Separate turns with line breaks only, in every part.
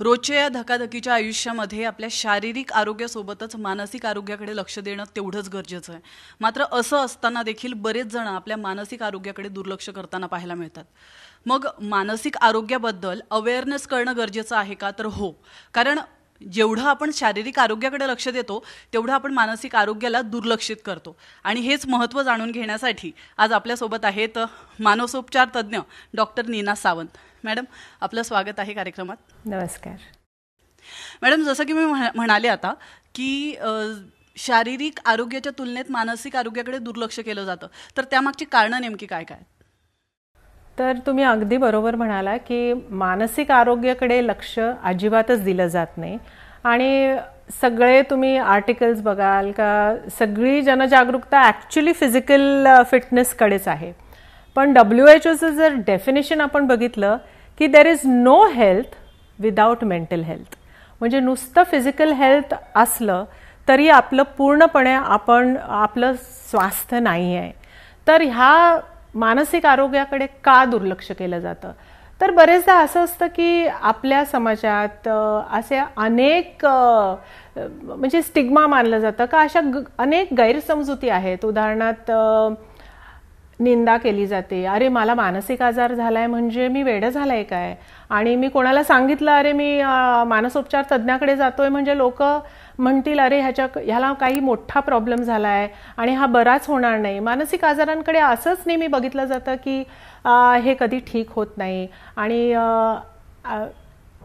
रोजच्या या धकाधकीच्या आयुष्यामध्ये आपल्या शारीरिक आरोग्यासोबतच मानसिक आरोग्याकडे लक्ष देणं तेवढंच गरजेचं आहे मात्र असं असताना देखील बरेच जण आपल्या मानसिक आरोग्याकडे दुर्लक्ष करताना पाहायला मिळतात मग मानसिक आरोग्याबद्दल अवेअरनेस करणं गरजेचं आहे का तर हो कारण जेवढं आपण शारीरिक आरोग्याकडे लक्ष देतो तेवढं आपण मानसिक आरोग्याला दुर्लक्षित करतो आणि हेच महत्त्व जाणून घेण्यासाठी आज आपल्यासोबत आहेत मानसोपचार तज्ज्ञ डॉक्टर नीना सावंत मॅडम आपलं स्वागत आहे कार्यक्रमात नमस्कार मॅडम जसं की मी म्हणाले आता की शारीरिक आरोग्याच्या तुलनेत मानसिक आरोग्याकडे दुर्लक्ष केलं जातं तर त्यामागची कारणं नेमकी काय काय
तर तुम्ही अगदी बरोबर म्हणाला की मानसिक आरोग्याकडे लक्ष अजिबातच दिलं जात नाही आणि सगळे तुम्ही आर्टिकल्स बघाल का सगळी जनजागरूकता ॲक्च्युली फिजिकल फिटनेसकडेच आहे पण डब्ल्यू एच ओचं जर डेफिनेशन आपण बघितलं की there is no health without mental health म्हणजे नुसतं फिजिकल हेल्थ असलं तरी आपलं पूर्णपणे आपण आपलं स्वास्थ्य नाही आहे तर ह्या मानसिक आरोग्याकडे का दुर्लक्ष केलं जातं तर बरेचदा असं असतं की आपल्या समाजात असे अनेक म्हणजे स्टिग्मा मानलं जातं का अशा अनेक गैरसमजुती आहेत उदाहरणार्थ निंदा केली जाते अरे मला मानसिक आजार झालाय म्हणजे मी वेडं आहे काय आणि मी कोणाला सांगितलं अरे मी मानसोपचार तज्ज्ञाकडे जातोय म्हणजे लोक म्हणतील अरे ह्याच्या ह्याला काही मोठा प्रॉब्लेम झाला आहे आणि हा बराच होणार नाही मानसिक आजारांकडे असंच नेहमी बघितलं जातं की आ, हे कधी ठीक होत नाही आणि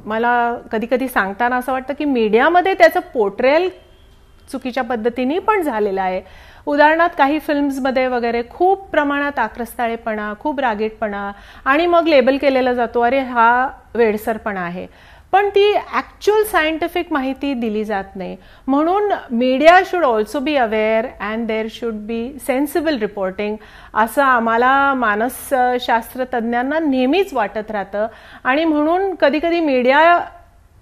मला कधी कधी सांगताना असं वाटतं की मीडियामध्ये त्याचं पोर्ट्रेल चुकीच्या पद्धतीने पण झालेला आहे उदाहरणार्थ काही फिल्म्समध्ये वगैरे खूप प्रमाणात आक्रस्ताळेपणा खूप रागीटपणा आणि मग लेबल केलेला जातो अरे हा वेडसरपणा आहे पण ती ॲक्च्युअल सायंटिफिक माहिती दिली जात नाही म्हणून media should also be aware and there should be sensible reporting असं आम्हाला मानसशास्त्रतज्ञांना नेहमीच वाटत राहतं आणि म्हणून कधीकधी मीडिया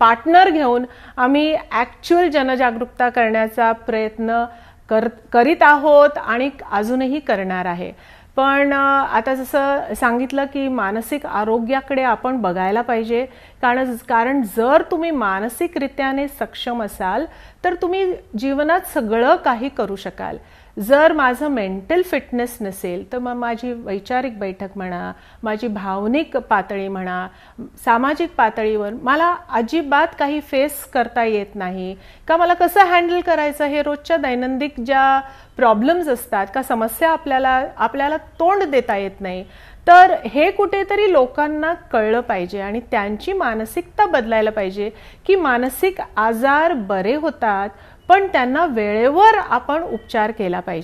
पार्टनर घेऊन आम्ही ॲक्च्युअल जनजागरूकता करण्याचा प्रयत्न कर करीत आहोत आणि अजूनही करणार आहे पण आता जसं सांगितलं की मानसिक आरोग्याकडे आपण बघायला पाहिजे कारण कारण जर तुम्ही मानसिकरित्याने सक्षम असाल तर तुम्ही जीवनात सगळं काही करू शकाल जर माझं मेंटल फिटनेस नसेल तर मग माझी वैचारिक बैठक म्हणा माझी भावनिक पातळी म्हणा सामाजिक पातळीवर मला अजिबात काही फेस करता येत नाही का मला कसं हँडल करायचं हे रोजच्या दैनंदिक ज्या प्रॉब्लेम्स असतात का समस्या आपल्याला आपल्याला तोंड देता येत नाही तर हे कुठेतरी लोकांना कळलं पाहिजे आणि त्यांची मानसिकता बदलायला पाहिजे की मानसिक आजार बरे होतात पण त्यांना वेळेवर आपण उपचार केला पाहिजे